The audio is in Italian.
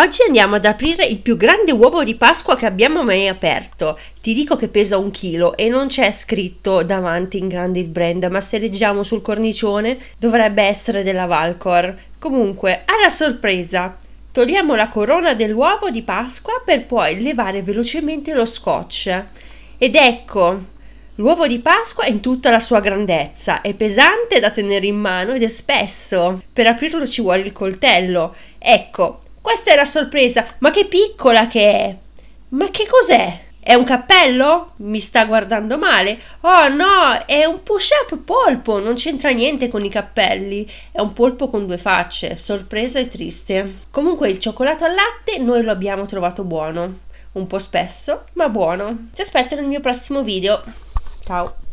Oggi andiamo ad aprire il più grande uovo di Pasqua che abbiamo mai aperto. Ti dico che pesa un chilo e non c'è scritto davanti in grande il brand, ma se leggiamo sul cornicione dovrebbe essere della Valcor. Comunque, alla sorpresa! Togliamo la corona dell'uovo di Pasqua per poi levare velocemente lo scotch. Ed ecco, l'uovo di Pasqua in tutta la sua grandezza. È pesante da tenere in mano ed è spesso. Per aprirlo ci vuole il coltello. Ecco, questa è la sorpresa, ma che piccola che è! Ma che cos'è? È un cappello? Mi sta guardando male? Oh no, è un push-up polpo, non c'entra niente con i cappelli. È un polpo con due facce, sorpresa e triste. Comunque il cioccolato al latte noi lo abbiamo trovato buono. Un po' spesso, ma buono. Ti aspetto nel mio prossimo video. Ciao.